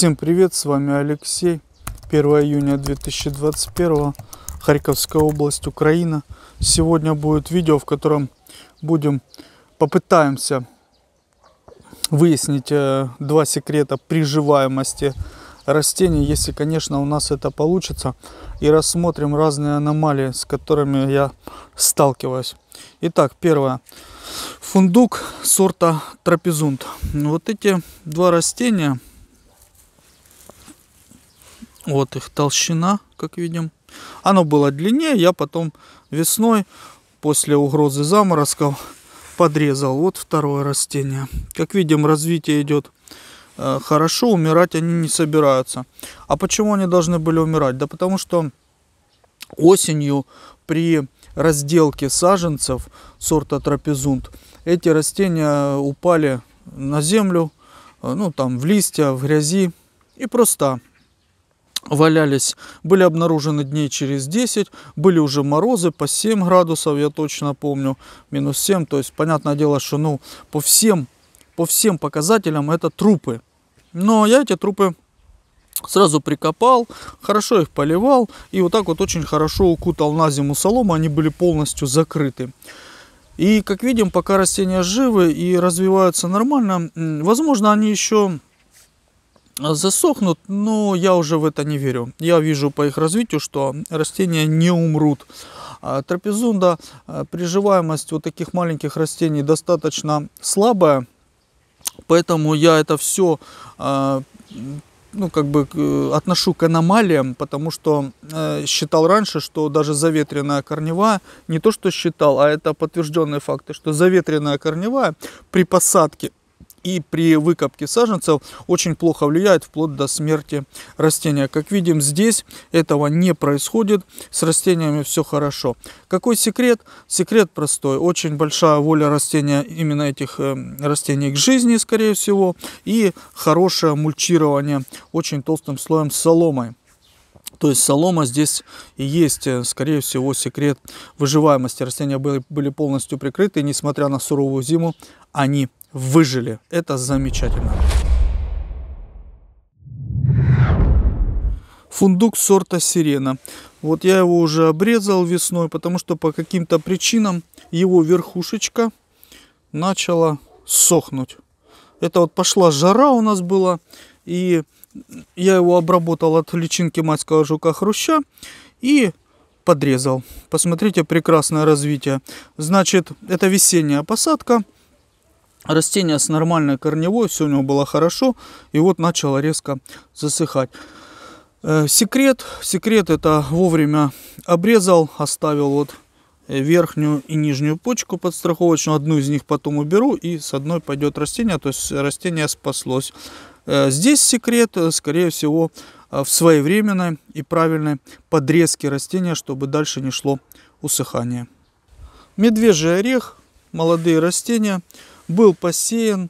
Всем привет, с вами Алексей. 1 июня 2021, Харьковская область, Украина. Сегодня будет видео, в котором будем попытаемся выяснить э, два секрета приживаемости растений, если, конечно, у нас это получится, и рассмотрим разные аномалии, с которыми я сталкиваюсь. Итак, первое. Фундук сорта Трапезунд. Вот эти два растения – вот их толщина, как видим. Оно было длиннее, я потом весной, после угрозы заморозков, подрезал. Вот второе растение. Как видим, развитие идет э, хорошо, умирать они не собираются. А почему они должны были умирать? Да потому что осенью при разделке саженцев сорта трапезунд эти растения упали на землю, э, ну там в листья, в грязи и просто валялись, были обнаружены дней через 10, были уже морозы по 7 градусов, я точно помню, минус 7, то есть понятное дело, что ну по всем, по всем показателям это трупы. Но я эти трупы сразу прикопал, хорошо их поливал и вот так вот очень хорошо укутал на зиму солому, они были полностью закрыты. И как видим, пока растения живы и развиваются нормально, возможно они еще засохнут, но я уже в это не верю. Я вижу по их развитию, что растения не умрут. А Трапезунда, а приживаемость вот таких маленьких растений достаточно слабая, поэтому я это все а, ну, как бы отношу к аномалиям, потому что э, считал раньше, что даже заветренная корневая, не то что считал, а это подтвержденные факты, что заветренная корневая при посадке и при выкопке саженцев очень плохо влияет вплоть до смерти растения. Как видим, здесь этого не происходит, с растениями все хорошо. Какой секрет? Секрет простой. Очень большая воля растения, именно этих э, растений к жизни, скорее всего, и хорошее мульчирование очень толстым слоем соломой. То есть солома здесь и есть, э, скорее всего, секрет выживаемости. Растения были, были полностью прикрыты, несмотря на суровую зиму, они выжили. Это замечательно. Фундук сорта сирена. Вот я его уже обрезал весной, потому что по каким-то причинам его верхушечка начала сохнуть. Это вот пошла жара у нас была, и я его обработал от личинки майского жука-хруща и подрезал. Посмотрите, прекрасное развитие. Значит, это весенняя посадка растение с нормальной корневой, все у него было хорошо, и вот начало резко засыхать. Э, секрет, секрет это вовремя обрезал, оставил вот э, верхнюю и нижнюю почку подстраховочную, одну из них потом уберу, и с одной пойдет растение, то есть растение спаслось. Э, здесь секрет, скорее всего, в своевременной и правильной подрезке растения, чтобы дальше не шло усыхание. Медвежий орех, молодые растения – был посеян,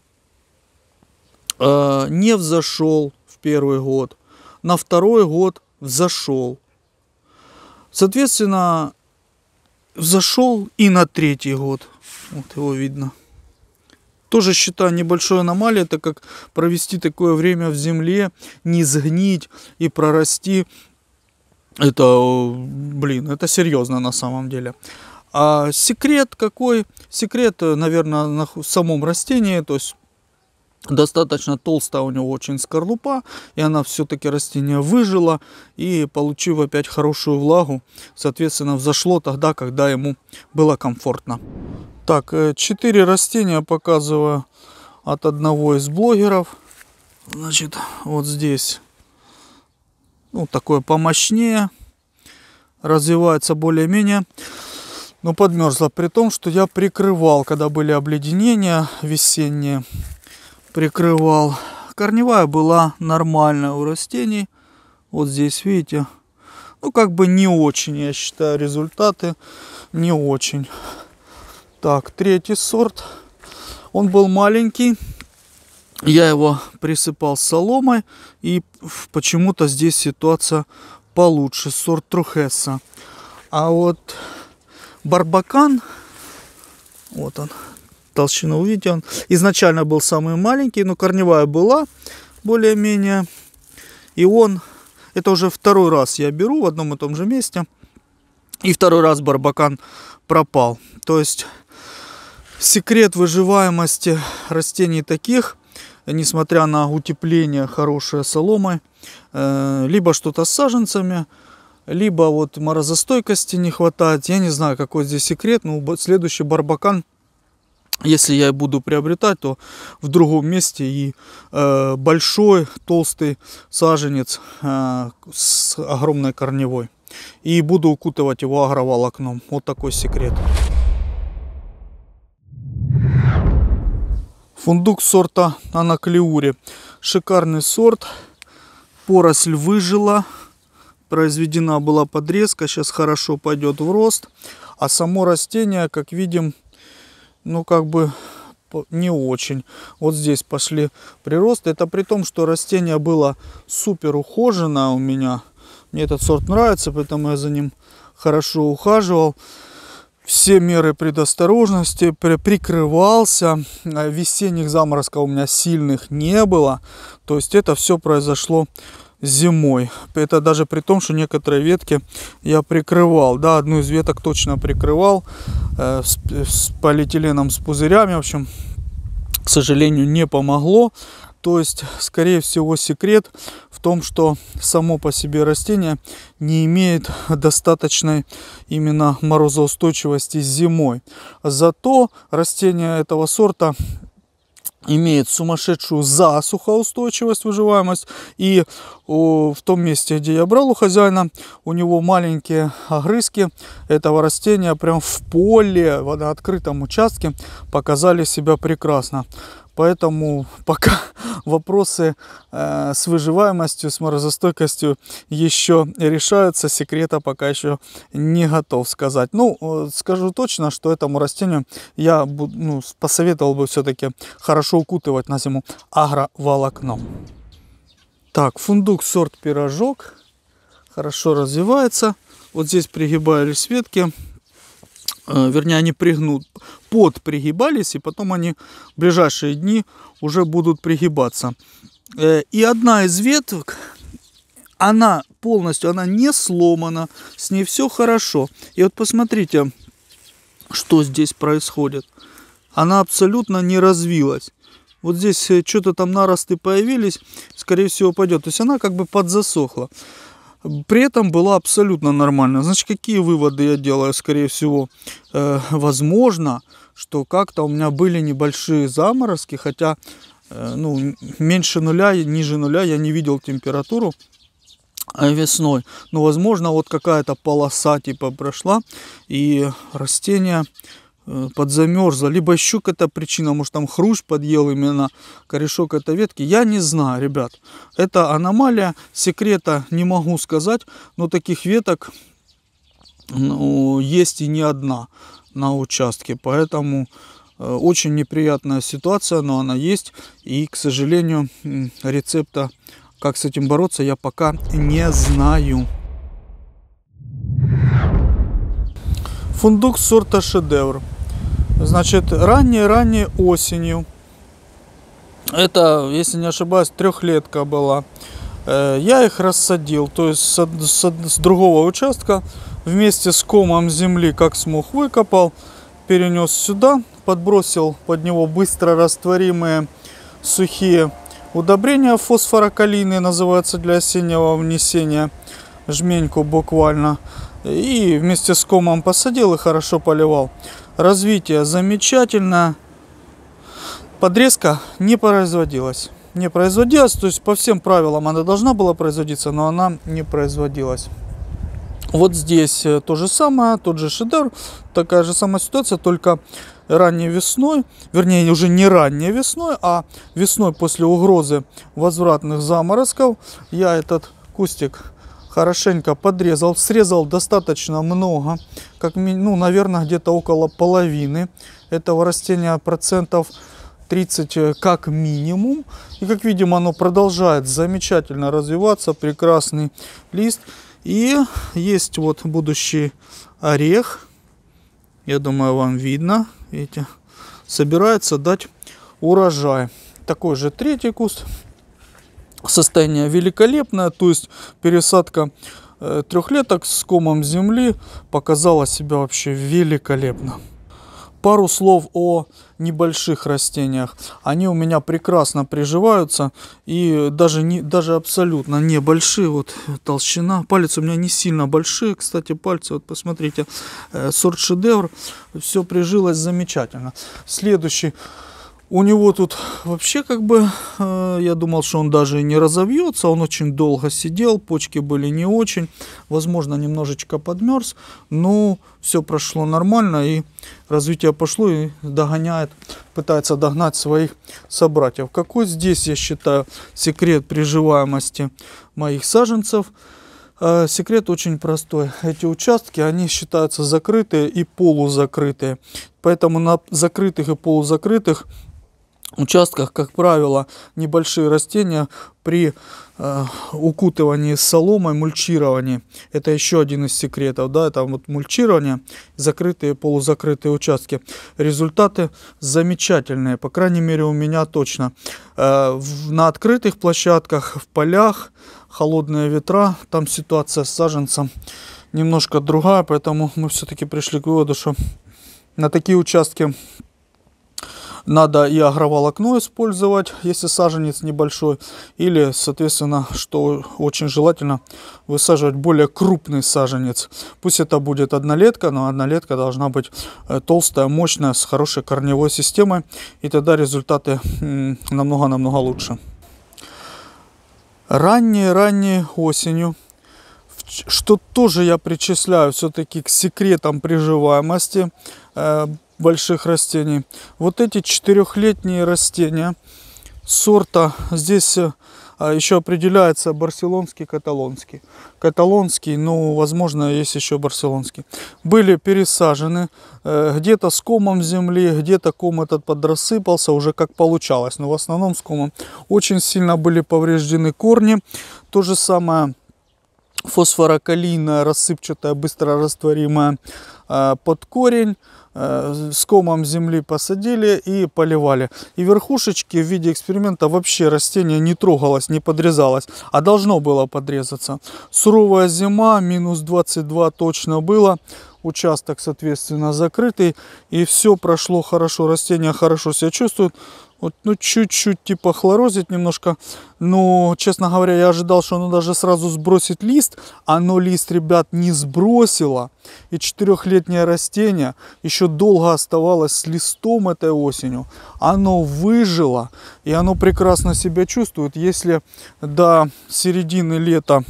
э, не взошел в первый год, на второй год взошел. Соответственно, взошел и на третий год. Вот его видно. Тоже считаю небольшой аномалией, так как провести такое время в земле, не сгнить и прорасти, это, блин, это серьезно на самом деле. А секрет какой? Секрет, э, наверное, на самом растении, то есть Достаточно толстая у него очень скорлупа, и она все-таки растение выжила, и получив опять хорошую влагу, соответственно, взошло тогда, когда ему было комфортно. Так, э, четыре растения показываю от одного из блогеров. Значит, вот здесь, ну, такое помощнее, развивается более-менее но ну, подмерзла. При том, что я прикрывал, когда были обледенения весенние, прикрывал. Корневая была нормальная у растений. Вот здесь, видите, ну как бы не очень, я считаю, результаты не очень. Так, третий сорт. Он был маленький. Я его присыпал соломой. И почему-то здесь ситуация получше. Сорт Трухесса. А вот барбакан. Вот он, толщину видите, он изначально был самый маленький, но корневая была более-менее. И он, это уже второй раз я беру в одном и том же месте. И второй раз барбакан пропал. То есть секрет выживаемости растений таких, несмотря на утепление хорошее соломой, э, либо что-то с саженцами, либо вот морозостойкости не хватает. Я не знаю, какой здесь секрет, но следующий барбакан, если я буду приобретать, то в другом месте и э, большой толстый саженец э, с огромной корневой. И буду укутывать его агроволокном. Вот такой секрет. Фундук сорта Анаклеури. Шикарный сорт. Поросль выжила произведена была подрезка, сейчас хорошо пойдет в рост. А само растение, как видим, ну как бы не очень. Вот здесь пошли приросты. Это при том, что растение было супер ухожено у меня. Мне этот сорт нравится, поэтому я за ним хорошо ухаживал. Все меры предосторожности, прикрывался. Э, весенних заморозков у меня сильных не было. То есть это все произошло зимой. Это даже при том, что некоторые ветки я прикрывал. Да, одну из веток точно прикрывал э, с, с полиэтиленом с пузырями. В общем, к сожалению, не помогло. То есть, скорее всего, секрет в том, что само по себе растение не имеет достаточной именно морозоустойчивости зимой. Зато растения этого сорта имеет сумасшедшую засухоустойчивость, выживаемость. И о, в том месте, где я брал у хозяина, у него маленькие огрызки этого растения прям в поле, в открытом участке показали себя прекрасно. Поэтому пока вопросы э, с выживаемостью, с морозостойкостью еще решаются. Секрета пока еще не готов сказать. Ну, э, скажу точно, что этому растению я ну, посоветовал бы все-таки хорошо укутывать на зиму агроволокном. Так, фундук сорт пирожок. Хорошо развивается. Вот здесь пригибались ветки. Э, вернее, они пригнут, под пригибались, и потом они в ближайшие дни уже будут пригибаться. Э, и одна из веток, она полностью, она не сломана, с ней все хорошо. И вот посмотрите, что здесь происходит. Она абсолютно не развилась. Вот здесь э, что-то там наросты появились, скорее всего, пойдет. То есть она как бы подзасохла при этом была абсолютно нормально. Значит, какие выводы я делаю, скорее всего? Э, возможно, что как-то у меня были небольшие заморозки, хотя э, ну, меньше нуля, ниже нуля я не видел температуру э, весной. Но, возможно, вот какая-то полоса типа прошла, и растения Э, подзамерзла, либо щук это причина, может там хрущ подъел именно, корешок этой ветки, я не знаю, ребят. Это аномалия, секрета не могу сказать, но таких веток ну, есть и не одна на участке, поэтому э, очень неприятная ситуация, но она есть, и, к сожалению, рецепта, как с этим бороться, я пока не знаю. Фундук сорта шедевр. Значит, ранней-ранней осенью. Это, если не ошибаюсь, трехлетка была. Э, я их рассадил, то есть с, с, с другого участка вместе с комом земли, как смог, выкопал, перенес сюда, подбросил под него быстро растворимые сухие удобрения фосфорокалийные, называются для осеннего внесения, жменьку буквально. И вместе с комом посадил и хорошо поливал. Развитие замечательно. Подрезка не производилась. Не производилась, то есть по всем правилам она должна была производиться, но она не производилась. Вот здесь э, то же самое, тот же шедевр, такая же самая ситуация, только ранней весной, вернее уже не ранней весной, а весной после угрозы возвратных заморозков, я этот кустик хорошенько подрезал, срезал достаточно много, как, ну, наверное, где-то около половины этого растения процентов 30 э, как минимум. И как видим, оно продолжает замечательно развиваться, прекрасный лист. И есть вот будущий орех, я думаю, вам видно, видите, собирается дать урожай. Такой же третий куст состояние великолепное, то есть пересадка э, трехлеток с комом земли показала себя вообще великолепно. Пару слов о небольших растениях. Они у меня прекрасно приживаются и даже, не, даже абсолютно небольшие. Вот э, толщина. Палец у меня не сильно большие, кстати, пальцы. Вот посмотрите, э, сорт шедевр. Все прижилось замечательно. Следующий у него тут вообще как бы, э, я думал, что он даже и не разовьется, он очень долго сидел, почки были не очень, возможно, немножечко подмерз, но ну, все прошло нормально, и развитие пошло, и догоняет, пытается догнать своих собратьев. Какой здесь, я считаю, секрет приживаемости моих саженцев? Э, секрет очень простой. Эти участки, они считаются закрытые и полузакрытые. Поэтому на закрытых и полузакрытых участках, как правило, небольшие растения при э, укутывании соломой, мульчировании. Это еще один из секретов, да, это вот мульчирование, закрытые, полузакрытые участки. Результаты замечательные, по крайней мере у меня точно. Э, в, на открытых площадках, в полях, холодные ветра, там ситуация с саженцем немножко другая, поэтому мы все-таки пришли к выводу, что на такие участки надо и агроволокно использовать, если саженец небольшой. Или, соответственно, что очень желательно, высаживать более крупный саженец. Пусть это будет однолетка, но однолетка должна быть э, толстая, мощная, с хорошей корневой системой. И тогда результаты намного-намного лучше. Ранней-ранней осенью что тоже я причисляю все-таки к секретам приживаемости. Э, больших растений. Вот эти четырехлетние растения сорта здесь э, а, еще определяется барселонский, каталонский. Каталонский, ну, возможно, есть еще барселонский. Были пересажены, э, где-то с комом земли, где-то ком этот подрассыпался, уже как получалось, но в основном с комом. Очень сильно были повреждены корни. То же самое фосфорокалийная, рассыпчатая, быстро растворимая э, под корень. Э, с комом земли посадили и поливали. И верхушечки в виде эксперимента вообще растение не трогалось, не подрезалось, а должно было подрезаться. Суровая зима, минус 22 точно было, участок соответственно закрытый и все прошло хорошо, Растения хорошо себя чувствуют. Вот, ну, чуть-чуть типа хлорозит немножко. Но, честно говоря, я ожидал, что оно даже сразу сбросит лист. Оно лист, ребят, не сбросило. И четырехлетнее растение еще долго оставалось с листом этой осенью. Оно выжило, и оно прекрасно себя чувствует. Если до середины лета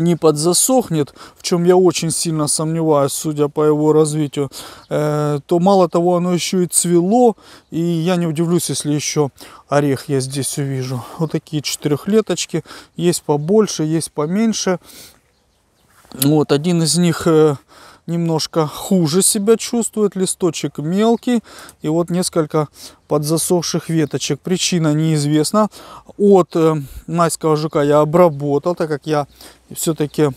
не подзасохнет, в чем я очень сильно сомневаюсь, судя по его развитию, э, то мало того, оно еще и цвело, и я не удивлюсь, если еще орех я здесь увижу. Вот такие четырехлеточки, есть побольше, есть поменьше. Вот один из них э, немножко хуже себя чувствует, листочек мелкий и вот несколько подзасохших веточек. Причина неизвестна. От э, майского жука я обработал, так как я все-таки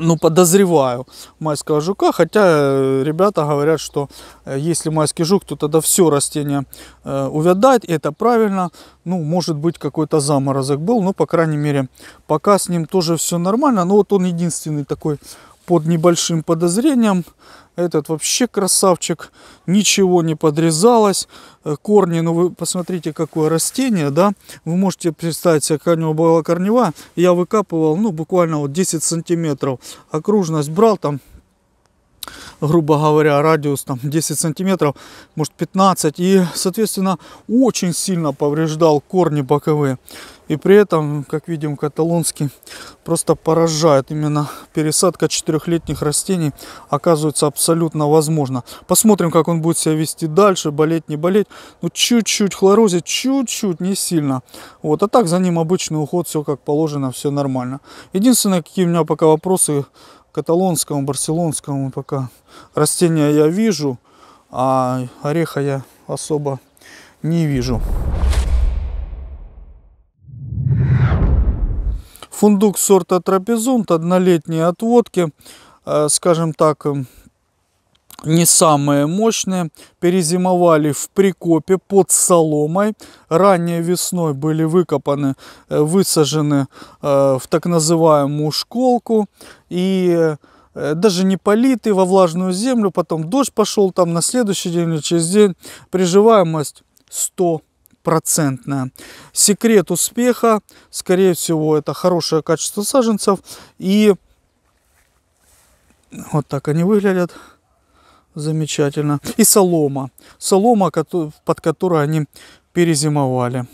ну, подозреваю майского жука, хотя э, ребята говорят, что э, если майский жук, то тогда все растение э, увядает, и это правильно, ну, может быть, какой-то заморозок был, но, по крайней мере, пока с ним тоже все нормально, но вот он единственный такой под небольшим подозрением. Этот вообще красавчик, ничего не подрезалось. Э, корни, ну вы посмотрите, какое растение, да. Вы можете представить себе, как у него была корнева. Я выкапывал, ну, буквально вот 10 сантиметров. Окружность брал там грубо говоря, радиус там 10 сантиметров, может 15. И, соответственно, очень сильно повреждал корни боковые. И при этом, как видим, каталонский просто поражает. Именно пересадка четырехлетних растений оказывается абсолютно возможно. Посмотрим, как он будет себя вести дальше, болеть, не болеть. Ну, чуть-чуть хлорозит, чуть-чуть, не сильно. Вот, а так за ним обычный уход, все как положено, все нормально. Единственное, какие у меня пока вопросы каталонскому, барселонскому пока. Растения я вижу, а ореха я особо не вижу. Фундук сорта трапезунт, однолетние отводки, э, скажем так, не самые мощные, перезимовали в прикопе под соломой. Ранее весной были выкопаны, э, высажены э, в так называемую школку и э, даже не политы во влажную землю, потом дождь пошел, там на следующий день или через день приживаемость 100 процентная Секрет успеха, скорее всего, это хорошее качество саженцев и вот так они выглядят. Замечательно. И солома. Солома, под которой они перезимовали.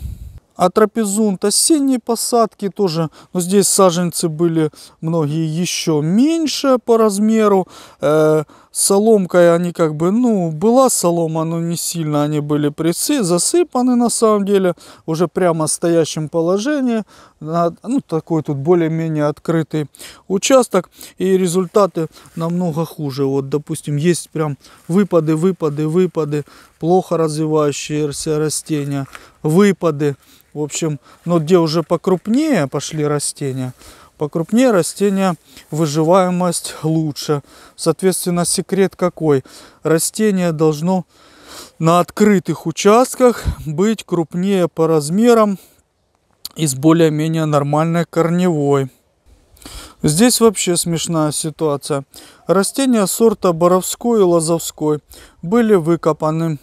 А трапезунт осенние посадки тоже. Но здесь саженцы были многие еще меньше по размеру. Э, соломкой они как бы, ну, была солома, но не сильно они были присы, засыпаны на самом деле, уже прямо в стоящем положении, ну, такой тут более-менее открытый участок, и результаты намного хуже, вот, допустим, есть прям выпады, выпады, выпады, плохо развивающиеся растения, выпады, в общем, но где уже покрупнее пошли растения, Покрупнее растения выживаемость лучше. Соответственно, секрет какой? Растение должно на открытых участках быть крупнее по размерам и с более-менее нормальной корневой. Здесь вообще смешная ситуация. Растения сорта Боровской и Лозовской были выкопаны,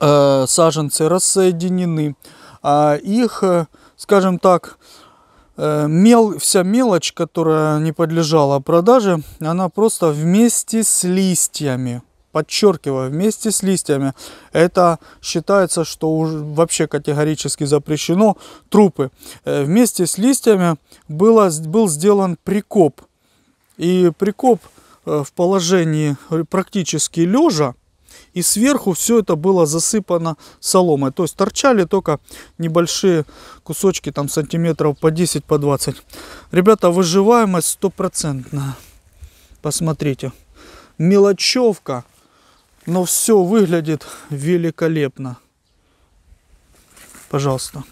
э, саженцы рассоединены, а их, э, скажем так, Э, мел, вся мелочь, которая не подлежала продаже, она просто вместе с листьями, подчеркиваю, вместе с листьями, это считается, что уже вообще категорически запрещено, трупы, э, вместе с листьями было, был сделан прикоп. И прикоп э, в положении практически лежа, и сверху все это было засыпано соломой. То есть торчали только небольшие кусочки, там сантиметров по 10, по 20. Ребята, выживаемость стопроцентная. Посмотрите. Мелочевка, но все выглядит великолепно. Пожалуйста.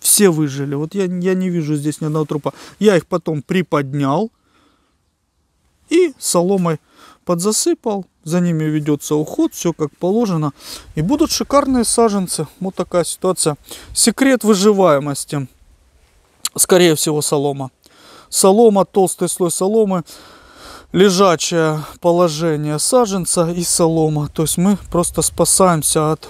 Все выжили. Вот я, я не вижу здесь ни одного трупа. Я их потом приподнял и соломой подзасыпал. За ними ведется уход, все как положено. И будут шикарные саженцы. Вот такая ситуация. Секрет выживаемости. Скорее всего, солома. Солома, толстый слой соломы, лежачее положение саженца и солома. То есть мы просто спасаемся от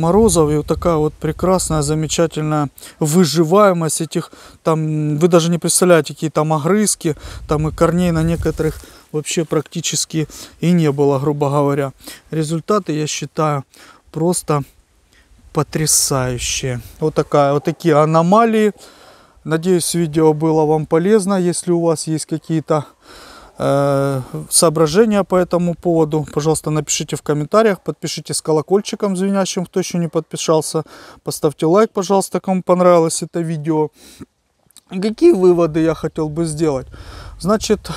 морозов и вот такая вот прекрасная, замечательная выживаемость этих, там, вы даже не представляете, какие там огрызки, там и корней на некоторых вообще практически и не было, грубо говоря. Результаты, я считаю, просто потрясающие. Вот, такая, вот такие аномалии. Надеюсь, видео было вам полезно. Если у вас есть какие-то Э, соображения по этому поводу, пожалуйста, напишите в комментариях, подпишитесь колокольчиком звенящим, кто еще не подписался, поставьте лайк, пожалуйста, кому понравилось это видео. Какие выводы я хотел бы сделать? Значит,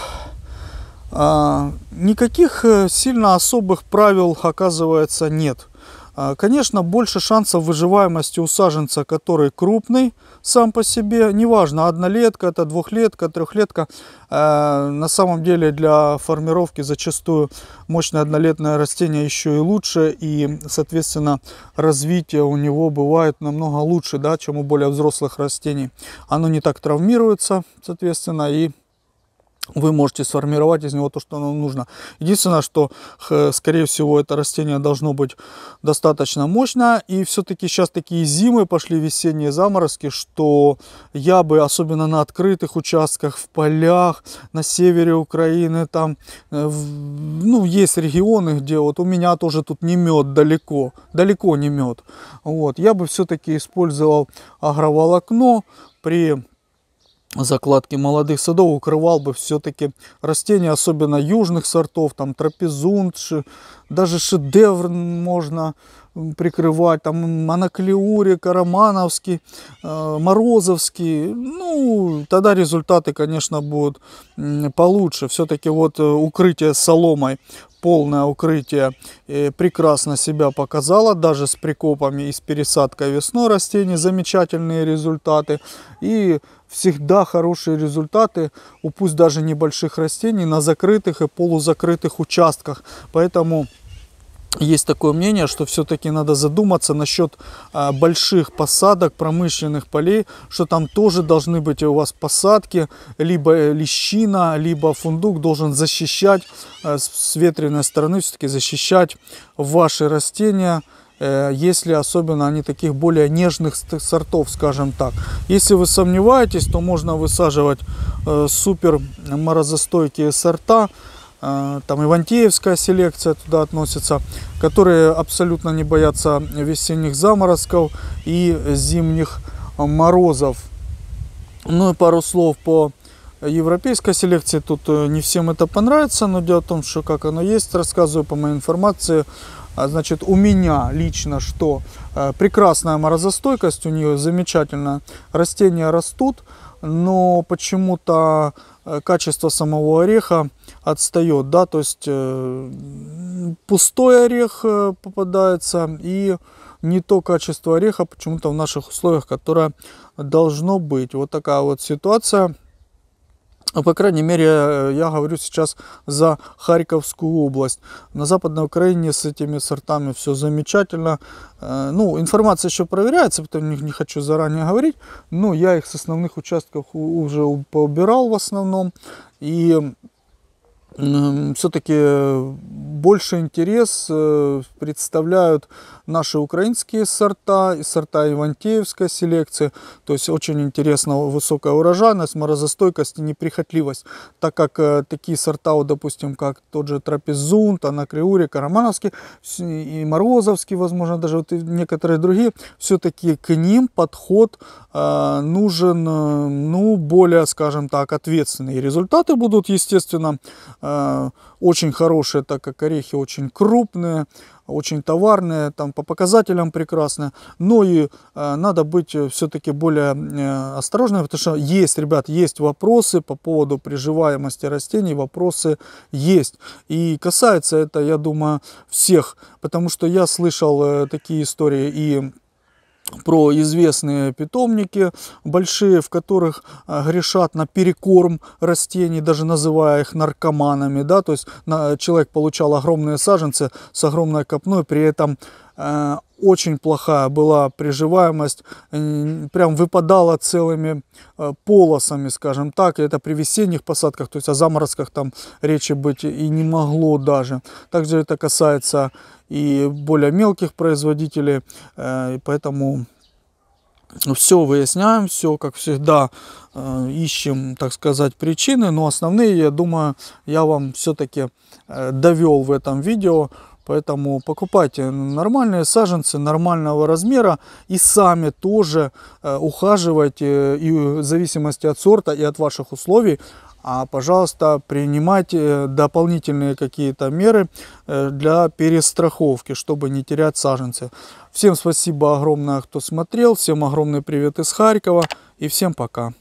а, никаких э, сильно особых правил, оказывается, нет – а, конечно, больше шансов выживаемости у саженца, который крупный сам по себе. Неважно, однолетка, это двухлетка, трехлетка. А, на самом деле для формировки зачастую мощное однолетное растение еще и лучше. И, соответственно, развитие у него бывает намного лучше, да, чем у более взрослых растений. Оно не так травмируется, соответственно, и вы можете сформировать из него то, что нам нужно. Единственное, что, скорее всего, это растение должно быть достаточно мощное. И все-таки сейчас такие зимы пошли, весенние заморозки, что я бы, особенно на открытых участках, в полях, на севере Украины, там, э, ну, есть регионы, где вот у меня тоже тут не мед далеко, далеко не мед. Вот, я бы все-таки использовал агроволокно при закладки молодых садов укрывал бы все-таки растения, особенно южных сортов, там трапезунт, даже шедевр можно прикрывать, там Моноклеурик, Романовский, э, Морозовский, ну, тогда результаты, конечно, будут получше. Все-таки вот э, укрытие соломой полное укрытие э, прекрасно себя показало, даже с прикопами и с пересадкой весной растений замечательные результаты. И всегда хорошие результаты у пусть даже небольших растений на закрытых и полузакрытых участках. Поэтому есть такое мнение, что все-таки надо задуматься насчет а, больших посадок промышленных полей, что там тоже должны быть у вас посадки, либо э, лещина, либо фундук должен защищать э, с ветреной стороны, все-таки защищать ваши растения, э, если особенно они таких более нежных сортов, скажем так. Если вы сомневаетесь, то можно высаживать супер морозостойкие сорта, а, там Ивантеевская селекция туда относится, которые абсолютно не боятся весенних заморозков и зимних морозов. Ну и пару слов по европейской селекции. Тут э, не всем это понравится, но дело в том, что как оно есть, рассказываю по моей информации. А, значит, у меня лично что? Э, прекрасная морозостойкость у нее, замечательно. Растения растут но почему-то э, качество самого ореха отстает, да, то есть э, пустой орех э, попадается и не то качество ореха почему-то в наших условиях, которое должно быть. Вот такая вот ситуация. Ну, по крайней мере, э, я говорю сейчас за Харьковскую область. На Западной Украине с этими сортами все замечательно. Э, ну, информация еще проверяется, потому не хочу заранее говорить. Но я их с основных участков уже поубирал в основном. И все-таки э, больше интерес э, представляют наши украинские сорта, сорта Ивантеевской селекции. То есть очень интересна высокая урожайность, морозостойкость и неприхотливость. Так как э, такие сорта, вот, допустим, как тот же Трапезун, Танакриурик, Романовский и Морозовский, возможно, даже вот и некоторые другие, все-таки к ним подход нужен, ну, более, скажем так, ответственный. И результаты будут, естественно, а, очень хорошие, так как орехи очень крупные, очень товарные, там по показателям прекрасные. Но и а, надо быть э, все-таки более э, осторожным, потому что есть, ребят, есть вопросы по поводу приживаемости растений, вопросы есть. И касается это, я думаю, всех, потому что я слышал э, такие истории и про известные питомники большие, в которых а, грешат на перекорм растений, даже называя их наркоманами, да, то есть человек получал огромные саженцы с огромной копной, при этом э, очень плохая была приживаемость, э, прям выпадала целыми э, полосами, скажем так, и это при весенних посадках, то есть о заморозках там речи быть и не могло даже. Также это касается и более мелких производителей, э, и поэтому все выясняем, все, как всегда, ищем, так сказать, причины, но основные, я думаю, я вам все-таки довел в этом видео, Поэтому покупайте нормальные саженцы нормального размера и сами тоже э, ухаживайте э, и в зависимости от сорта и от ваших условий. А, пожалуйста, принимайте э, дополнительные какие-то меры для перестраховки, чтобы не терять саженцы. Всем спасибо огромное, кто смотрел. Всем огромный привет из Харькова. И всем пока.